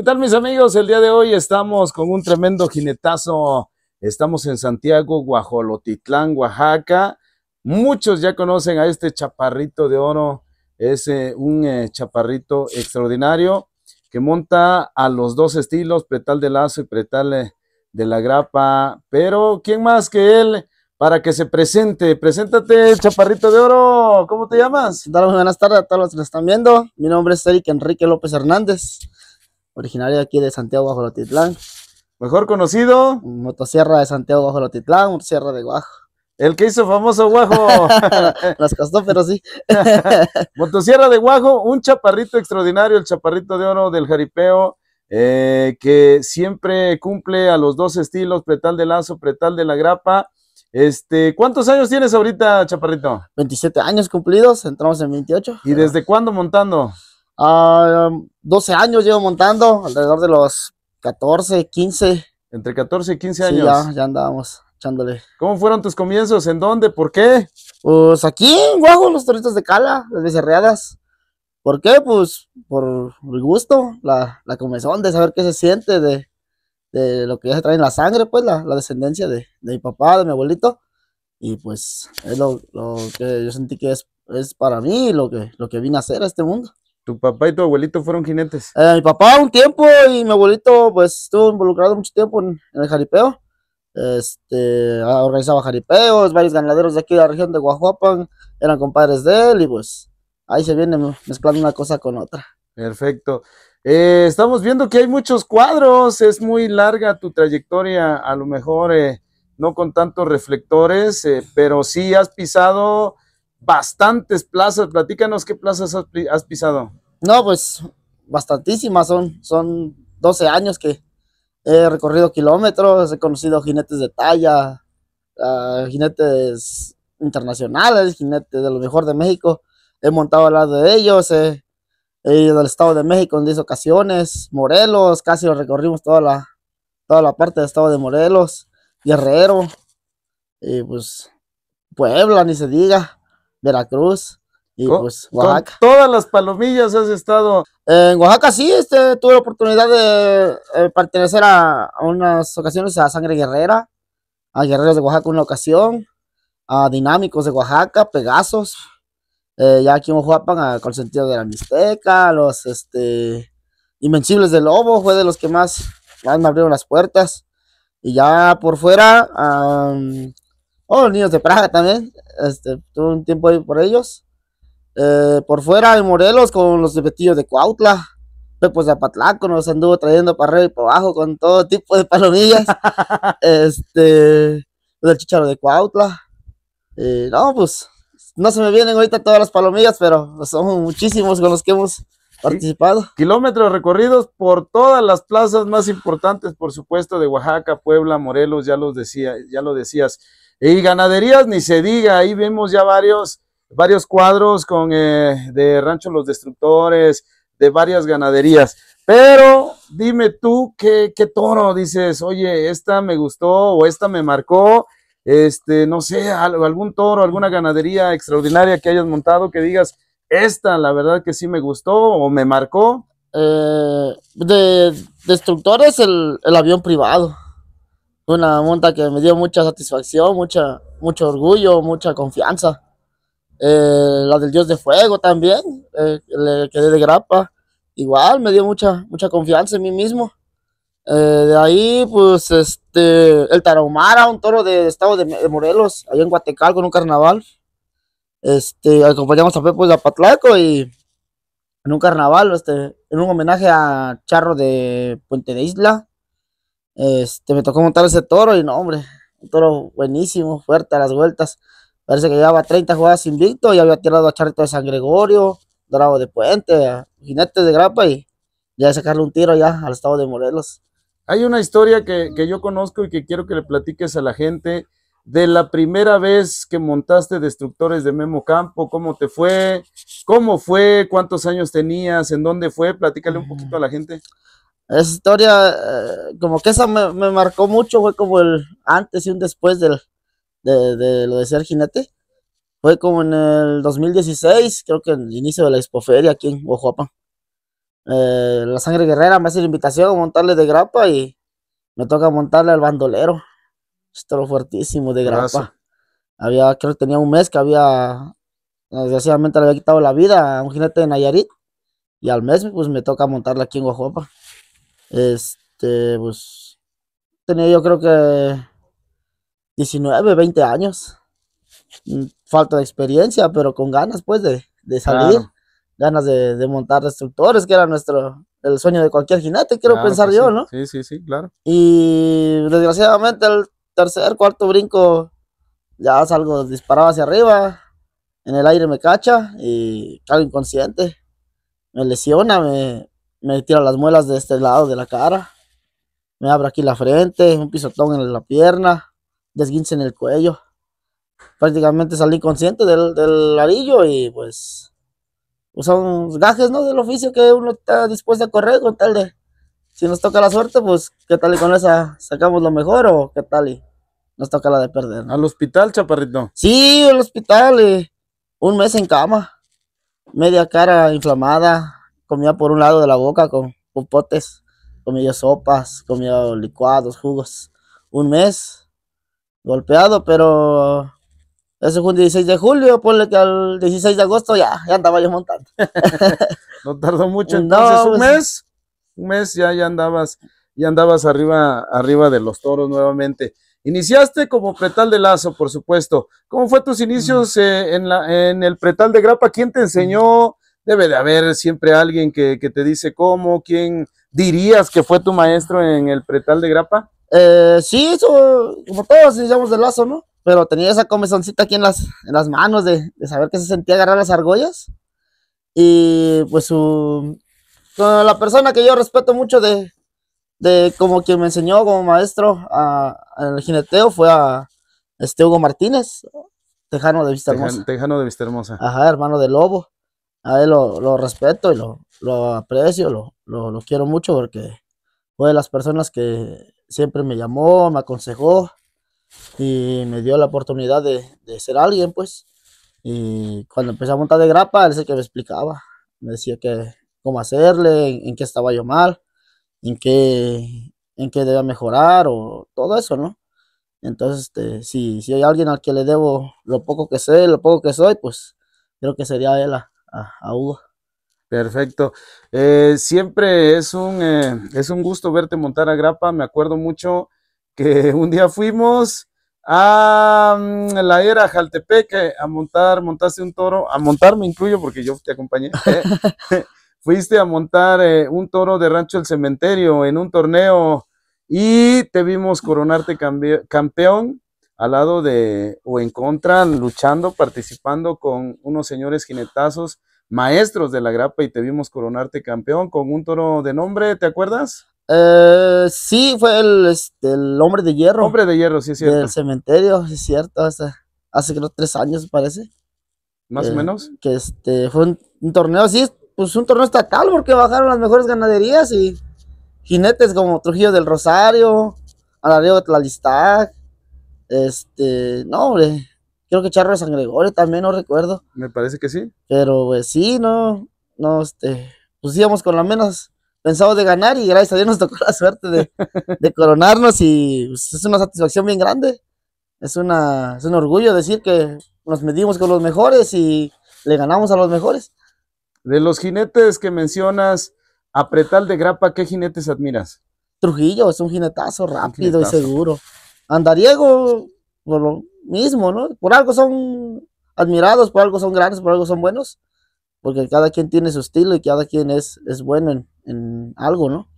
¿Qué tal mis amigos? El día de hoy estamos con un tremendo jinetazo. Estamos en Santiago, Guajolotitlán, Oaxaca. Muchos ya conocen a este chaparrito de oro. Es un eh, chaparrito extraordinario que monta a los dos estilos, pretal de lazo y pretal eh, de la grapa. Pero, ¿quién más que él? para que se presente. Preséntate, Chaparrito de Oro. ¿Cómo te llamas? Buenas tardes a todos los que nos están viendo. Mi nombre es Eric Enrique López Hernández originario de aquí de Santiago titlán Mejor conocido. Motosierra de Santiago un motosierra de Guajo. El que hizo famoso Guajo. Las costó, pero sí. motosierra de Guajo, un chaparrito extraordinario, el chaparrito de oro del jaripeo. Eh, que siempre cumple a los dos estilos, pretal de lazo, pretal de la grapa. Este, ¿cuántos años tienes ahorita, Chaparrito? 27 años cumplidos, entramos en 28. ¿Y desde cuándo montando? Uh, ah, 12 um, años llevo montando, alrededor de los 14, 15. Entre 14 y 15 años. ya, andábamos echándole. ¿Cómo fueron tus comienzos? ¿En dónde? ¿Por qué? Pues aquí en Guajo, los toritos de cala, las becerreadas. ¿Por qué? Pues por el gusto, la, la comezón de saber qué se siente, de, de lo que ya se trae en la sangre, pues la, descendencia de, mi papá, de mi abuelito. Y pues es lo, que yo sentí que es, para mí lo que, lo que vine a hacer a este mundo. ¿Tu papá y tu abuelito fueron jinetes? Eh, mi papá un tiempo y mi abuelito pues estuvo involucrado mucho tiempo en, el jaripeo. Este, organizaba jaripeos, varios ganaderos de aquí de la región de Guajuapan eran compadres de él y pues ahí se viene mezclando una cosa con otra. Perfecto. Eh, estamos viendo que hay muchos cuadros, es muy larga tu trayectoria, a lo mejor eh, no con tantos reflectores, pero sí has pisado bastantes plazas. Platícanos qué plazas has pisado. No, pues bastantísimas, son, son 12 años que he recorrido kilómetros, he conocido jinetes de talla, ah, jinetes internacionales, jinetes de lo mejor de México, he montado al lado de ellos, he ido al Estado de México en 10 ocasiones, Morelos, casi recorrimos toda la, toda la parte del Estado de Morelos, Guerrero, y pues Puebla, ni se diga, Veracruz. Y pues, con, pues, Oaxaca. todas las palomillas has estado. En Oaxaca sí, este, tuve la oportunidad de eh, pertenecer a, unas ocasiones a Sangre Guerrera, a Guerreros de Oaxaca una ocasión, a Dinámicos de Oaxaca, Pegasos, eh, ya aquí en Oaxaca con sentido de la Mixteca, los este, Invencibles de Lobo, fue de los que más, me abrieron las puertas. Y ya por fuera, a oh, los niños de Praga también, este, tuve un tiempo ahí por ellos. Eh, por fuera de Morelos con los vetillos de Cuautla. de Apatlaco, nos anduvo trayendo para arriba y para abajo con todo tipo de palomillas. este, del chicharo de Cuautla. Eh, no, pues no se me vienen ahorita todas las palomillas, pero son muchísimos con los que hemos participado. Kilómetros recorridos por todas las plazas más importantes, por supuesto, de Oaxaca, Puebla, Morelos, ya los decía, ya lo decías. Y ganaderías ni se diga, ahí vemos ya varios varios cuadros con, eh, de Rancho Los Destructores, de varias ganaderías. Pero dime tú qué, toro dices, oye, esta me gustó o esta me marcó, este, no sé, algún toro, alguna ganadería extraordinaria que hayas montado que digas, esta la verdad que sí me gustó o me marcó. Eh, de destructores, el, el avión privado. Una monta que me dio mucha satisfacción, mucha, mucho orgullo, mucha confianza. Eh, la del Dios de Fuego también, eh, le quedé de grapa. Igual me dio mucha, mucha confianza en mí mismo. Eh, de ahí, pues, este, el Tarahumara, un toro de estado de, Morelos, allá en Guatecal en un carnaval. Este, acompañamos a Pepo de Apatlaco y en un carnaval, este, en un homenaje a Charro de Puente de Isla. Este, me tocó montar ese toro y no, hombre, un toro buenísimo, fuerte a las vueltas. Parece que llevaba 30 jugadas invicto y había tirado a Charrito de San Gregorio, Dorado de Puente, Jinete de Grapa y ya sacarle un tiro ya al estado de Morelos. Hay una historia que, yo conozco y que quiero que le platiques a la gente de la primera vez que montaste Destructores de Memo Campo, cómo te fue, cómo fue, cuántos años tenías, en dónde fue, platícale un poquito a la gente. Esa historia, eh, como que esa me, marcó mucho, fue como el antes y un después del, de, lo de ser jinete, fue como en el 2016, creo que en el inicio de la expoferia aquí en Oaxaca. Eh, la sangre guerrera me hace la invitación a montarle de grapa y me toca montarle al bandolero. Esto fuertísimo de grapa. Había, creo que tenía un mes que había, desgraciadamente le había quitado la vida a un jinete de Nayarit. Y al mes, pues me toca montarle aquí en Oaxaca. Este, pues, tenía yo creo que 19, 20 años. Mm, falta de experiencia, pero con ganas, pues, de, de salir. Ganas de, de, montar destructores, que era nuestro el sueño de cualquier jinete, quiero pensar yo, ¿no? Sí, sí, sí, claro. Y desgraciadamente el tercer, cuarto brinco, ya salgo disparado hacia arriba, en el aire me cacha y caigo inconsciente. Me lesiona, me, me tira las muelas de este lado de la cara, me abre aquí la frente, un pisotón en la pierna desguince en el cuello. Prácticamente salí consciente del, del arillo y pues, usamos pues, son gajes ¿no? del oficio que uno está dispuesto a correr con tal de, si nos toca la suerte, pues qué tal y con esa sacamos lo mejor o qué tal y nos toca la de perder. ¿Al hospital, chaparrito? Sí, al hospital y un mes en cama, media cara inflamada, comía por un lado de la boca con popotes, comía sopas, comía licuados, jugos. Un mes golpeado, pero ese fue un 16 de julio, ponle que al 16 de agosto ya, ya andaba yo montando. no tardó mucho, entonces no, un pues, mes, un mes ya, ya andabas, ya andabas arriba, arriba de los toros nuevamente. Iniciaste como pretal de lazo, por supuesto. ¿Cómo fue tus inicios eh, en, la, en el pretal de grapa? ¿Quién te enseñó? Debe de haber siempre alguien que, que te dice cómo, quién dirías que fue tu maestro en el pretal de grapa. Eh, sí, eso, como todos iniciamos de lazo, ¿no? Pero tenía esa comezoncita aquí en las, en las manos de, saber que se sentía agarrar las argollas. Y pues su, la persona que yo respeto mucho de, como quien me enseñó como maestro en el jineteo fue a este Hugo Martínez, tejano de Vista Hermosa. Tejano de Vista Hermosa. Ajá, hermano de Lobo. A él lo, respeto y lo, aprecio, lo, lo, quiero mucho porque fue de las personas que siempre me llamó, me aconsejó y me dio la oportunidad de, ser alguien, pues. Y cuando empecé a montar de grapa, él es el que me explicaba. Me decía que cómo hacerle, en, qué estaba yo mal, en qué, en debía mejorar o todo eso, ¿no? Entonces, este, si, si hay alguien al que le debo lo poco que sé, lo poco que soy, pues creo que sería él a Hugo. Perfecto. Eh, siempre es un, eh, es un gusto verte montar a grapa. Me acuerdo mucho que un día fuimos a mm, la era Jaltepec a montar, montaste un toro, a montar me incluyo porque yo te acompañé. Eh. Fuiste a montar un toro de rancho El Cementerio en un torneo y te vimos coronarte campeón al lado de o en contra, luchando, participando con unos señores jinetazos maestros de la grapa y te vimos coronarte campeón con un toro de nombre, ¿te acuerdas? Eh, sí, fue este, el, hombre de hierro. Hombre de hierro, sí, es cierto. Del cementerio, es cierto. Hace, hace creo tres años, parece. Más o eh, menos. Que este, fue un, torneo, sí, pues un torneo estatal porque bajaron las mejores ganaderías y jinetes como Trujillo del Rosario, Alario de Tlalistac. Este, no, hombre, Creo que Charro de San Gregorio también, no recuerdo. Me parece que sí. Pero pues sí, no, no, este, pues íbamos con lo menos pensado de ganar y gracias a Dios nos tocó la suerte de, coronarnos y pues, es una satisfacción bien grande. Es, una, un orgullo decir que nos medimos con los mejores y le ganamos a los mejores. De los jinetes que mencionas, apretal de grapa, ¿qué jinetes admiras? Trujillo es un jinetazo rápido y seguro. Andariego, bolón mismo, ¿no? Por algo son admirados, por algo son grandes, por algo son buenos, porque cada quien tiene su estilo y cada quien es, es bueno en, algo, ¿no?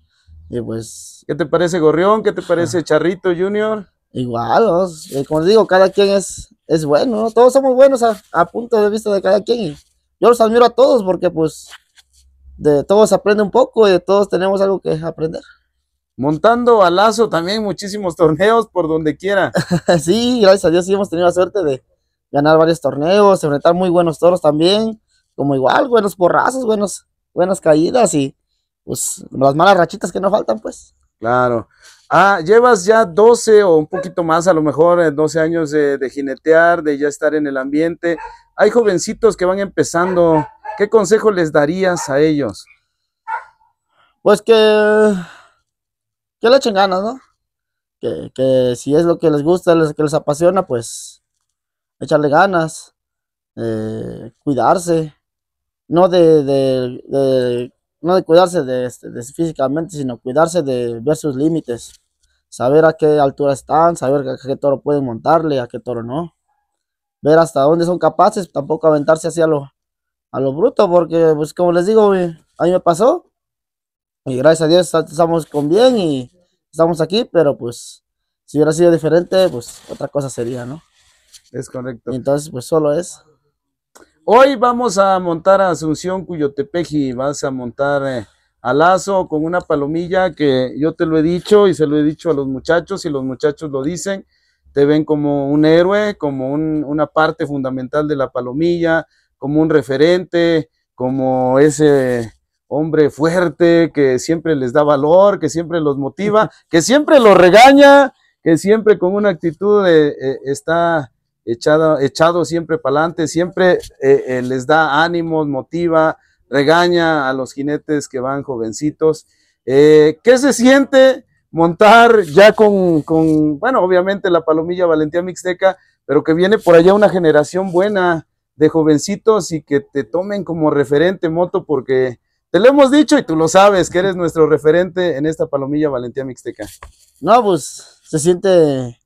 Y pues... ¿Qué te parece Gorrión? ¿Qué te parece ah. Charrito Junior? Igual, eh, como digo, cada quien es, es bueno, Todos somos buenos a, punto de vista de cada quien. Y yo los admiro a todos porque pues de todos aprende un poco y de todos tenemos algo que aprender montando a lazo también muchísimos torneos por donde quiera. sí, gracias a Dios sí hemos tenido la suerte de ganar varios torneos, enfrentar muy buenos toros también, como igual, buenos porrazos, buenos, buenas caídas y pues las malas rachitas que no faltan, pues. Claro. Ah, llevas ya 12 o un poquito más, a lo mejor 12 eh, años de jinetear, de ya estar en el ambiente. Hay jovencitos que van empezando. ¿Qué consejo les darías a ellos? Pues que que le echen ganas, ¿no? Que, si es lo que les gusta, lo que les apasiona, pues echarle ganas, eh, cuidarse, no de, no de cuidarse este, de, físicamente, sino cuidarse de ver sus límites, saber a qué altura están, saber a qué toro pueden montarle, a qué toro no, ver hasta dónde son capaces, tampoco aventarse hacia lo, a lo bruto, porque pues como les digo, a mí me pasó, y gracias a Dios estamos con bien y estamos aquí, pero pues si hubiera sido diferente, pues otra cosa sería, ¿no? Es correcto. Entonces, pues solo es. Hoy vamos a montar a Asunción Cuyotepeji, vas a montar eh, a lazo con una palomilla que yo te lo he dicho y se lo he dicho a los muchachos y los muchachos lo dicen, te ven como un héroe, como una parte fundamental de la palomilla, como un referente, como ese hombre fuerte, que siempre les da valor, que siempre los motiva, que siempre los regaña, que siempre con una actitud eh, está echado, echado siempre para adelante, siempre eh, eh, les da ánimos, motiva, regaña a los jinetes que van jovencitos. ¿Qué se siente montar ya con, con, bueno, obviamente la palomilla Valentía Mixteca, pero que viene por allá una generación buena de jovencitos y que te tomen como referente moto porque te lo hemos dicho y tú lo sabes, que eres nuestro referente en esta palomilla Valentía Mixteca. No, pues se siente,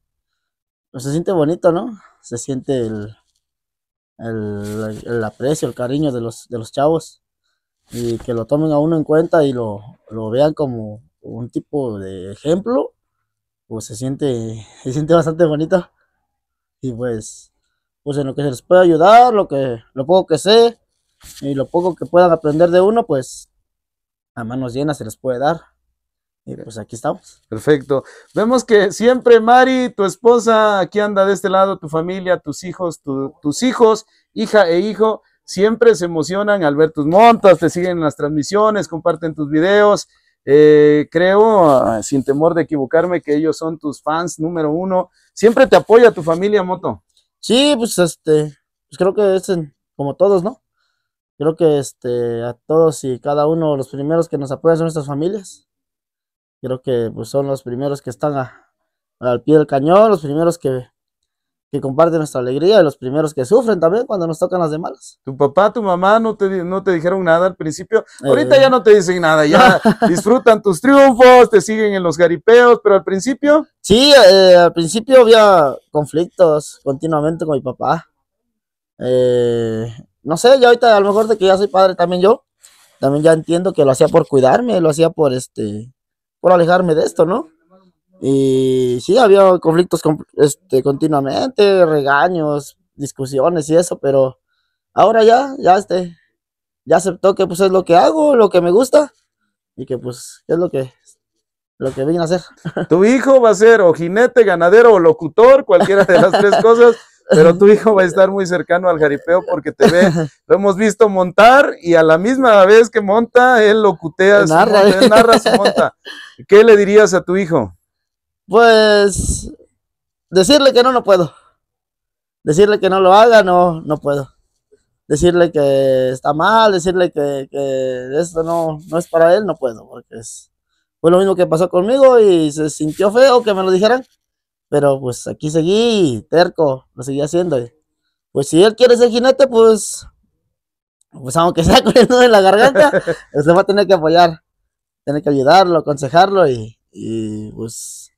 pues, se siente bonito, ¿no? Se siente el, el, aprecio, el cariño de los, de los chavos y que lo tomen a uno en cuenta y lo, vean como un tipo de ejemplo, pues se siente, se siente bastante bonito. Y pues, pues en lo que se les puede ayudar, lo que, lo poco que sé, y lo poco que puedan aprender de uno, pues a manos llenas se les puede dar. Y pues aquí estamos. Perfecto. Vemos que siempre Mari, tu esposa, aquí anda de este lado, tu familia, tus hijos, tus hijos, hija e hijo, siempre se emocionan al ver tus montas, te siguen en las transmisiones, comparten tus videos. Eh, creo, ah, sin temor de equivocarme, que ellos son tus fans número uno. ¿Siempre te apoya tu familia, Moto? Sí, pues este, pues creo que es como todos, ¿no? creo que este, a todos y cada uno los primeros que nos apoyan son nuestras familias. Creo que pues, son los primeros que están al pie del cañón, los primeros que, que comparten nuestra alegría y los primeros que sufren también cuando nos tocan las demás Tu papá, tu mamá no te, no te dijeron nada al principio. Ahorita eh. ya no te dicen nada, ya disfrutan tus triunfos, te siguen en los garipeos, pero al principio. Sí, eh, al principio había conflictos continuamente con mi papá. Eh, no sé, ya ahorita a lo mejor de que ya soy padre también yo, también ya entiendo que lo hacía por cuidarme, lo hacía por este, por alejarme de esto, ¿no? Y sí, había conflictos este, continuamente, regaños, discusiones y eso, pero ahora ya, ya este, ya aceptó que pues es lo que hago, lo que me gusta y que pues es lo que lo que vine a hacer. Tu hijo va a ser o jinete, ganadero o locutor, cualquiera de las tres cosas pero tu hijo va a estar muy cercano al jaripeo porque te ve, lo hemos visto montar y a la misma vez que monta, él lo cutea, narra su monta. ¿Qué le dirías a tu hijo? Pues decirle que no, no puedo. Decirle que no lo haga, no, no puedo. Decirle que está mal, decirle que, que esto no, no es para él, no puedo, porque es, fue lo mismo que pasó conmigo y se sintió feo que me lo dijeran pero pues aquí seguí, terco, lo seguí haciendo. Pues si él quiere ser jinete, pues, pues aunque sea con el nudo en la garganta, usted va a tener que apoyar, Tiene que ayudarlo, aconsejarlo y, y pues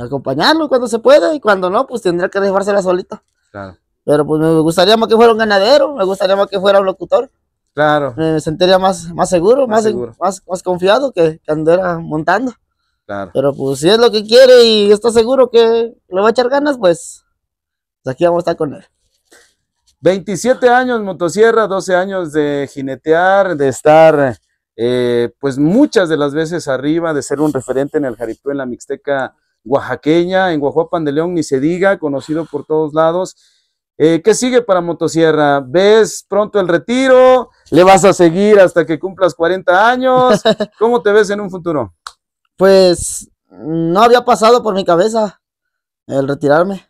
acompañarlo cuando se pueda y cuando no, pues tendría que dejársela solito. Claro. Pero pues me gustaría más que fuera un ganadero, me gustaría más que fuera un locutor. Claro. Me sentiría más, más seguro, más, seguro. Más, confiado que, que montando. Pero pues si es lo que quiere y está seguro que le va a echar ganas, pues, pues aquí vamos a estar con él. 27 años motosierra, 12 años de jinetear, de estar eh, pues muchas de las veces arriba, de ser un referente en el jaripú, en la Mixteca oaxaqueña, en Guajuapan de León, ni se diga, conocido por todos lados. Eh, ¿Qué sigue para Motosierra? ¿Ves pronto el retiro? ¿Le vas a seguir hasta que cumplas 40 años? ¿Cómo te ves en un futuro? pues no había pasado por mi cabeza el retirarme.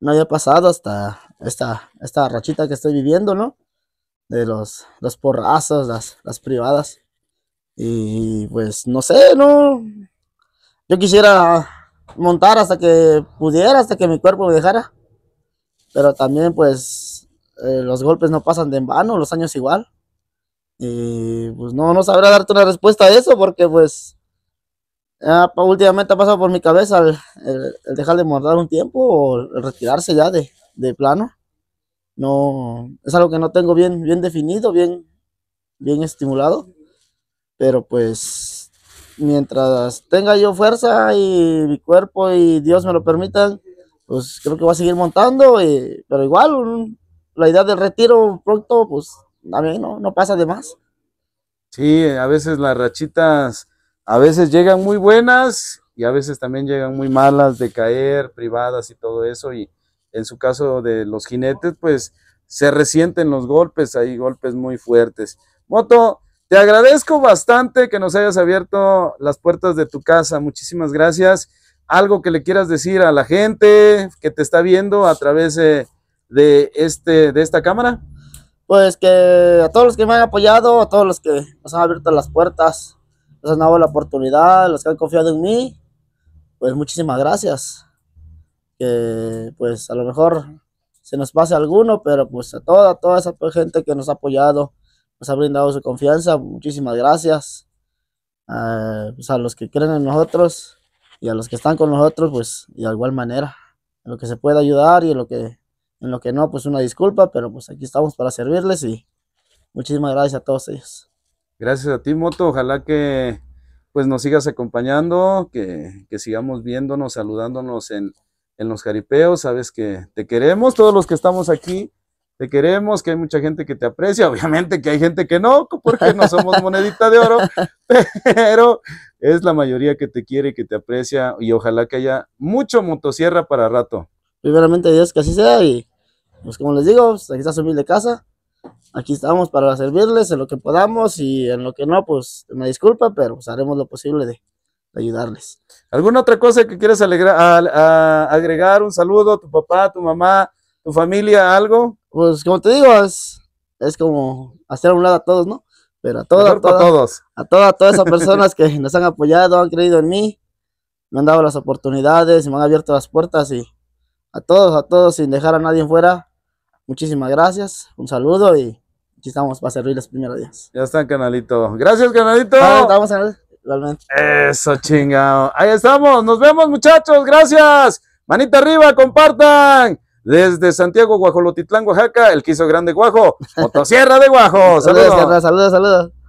No había pasado hasta esta, esta rachita que estoy viviendo, ¿no? De los, los porrazos, las, privadas. Y pues no sé, no. Yo quisiera montar hasta que pudiera, hasta que mi cuerpo me dejara. Pero también pues eh, los golpes no pasan de en vano, los años igual. Y pues no, no sabrá darte una respuesta a eso porque pues Ah, últimamente ha pasado por mi cabeza el, dejar de mordar un tiempo o el retirarse ya de, de, plano. No, es algo que no tengo bien, bien definido, bien, bien estimulado. Pero pues mientras tenga yo fuerza y mi cuerpo y Dios me lo permitan, pues creo que voy a seguir montando. Eh, pero igual, la idea del retiro pronto, pues a no, no pasa de más. Sí, a veces las rachitas a veces llegan muy buenas y a veces también llegan muy malas de caer, privadas y todo eso. Y en su caso de los jinetes, pues se resienten los golpes, hay golpes muy fuertes. Moto, te agradezco bastante que nos hayas abierto las puertas de tu casa. Muchísimas gracias. Algo que le quieras decir a la gente que te está viendo a través de, este, de esta cámara. Pues que a todos los que me han apoyado, a todos los que nos han abierto las puertas, nos han dado la oportunidad, los que han confiado en mí, pues muchísimas gracias. Que pues a lo mejor se nos pase alguno, pero pues a toda, toda esa gente que nos ha apoyado, nos ha brindado su confianza, muchísimas gracias. Ah, pues, a los que creen en nosotros y a los que están con nosotros, pues de igual manera, en lo que se pueda ayudar y en lo que, en lo que no, pues una disculpa, pero pues aquí estamos para servirles y muchísimas gracias a todos ellos. Gracias a ti, Moto. Ojalá que pues nos sigas acompañando, que, sigamos viéndonos, saludándonos en, los jaripeos. Sabes que te queremos, todos los que estamos aquí te queremos, que hay mucha gente que te aprecia, obviamente que hay gente que no, porque no somos monedita de oro, pero es la mayoría que te quiere, y que te aprecia y ojalá que haya mucho motosierra para rato. Primeramente Dios que así sea y pues como les digo, pues, aquí está su humilde casa aquí estamos para servirles en lo que podamos y en lo que no, pues me disculpa, pero pues, haremos lo posible de, ayudarles. ¿Alguna otra cosa que quieras a, agregar? ¿Un saludo a tu papá, a tu mamá, tu familia, algo? Pues como te digo, es, como hacer a un lado a todos, ¿no? Pero a, toda, todos. a todas, a todas esas personas que nos han apoyado, han creído en mí, me han dado las oportunidades, me han abierto las puertas y a todos, a todos, sin dejar a nadie fuera Muchísimas gracias, un saludo y aquí estamos para servir los primeros días. Ya está, canalito. Gracias, canalito. Ah, estamos realmente. Eso, chingado. Ahí estamos. Nos vemos, muchachos. Gracias. Manita arriba, compartan. Desde Santiago, Guajolotitlán, Oaxaca, el quiso grande Guajo, motosierra de Guajo. Saludos, saludos, saludos.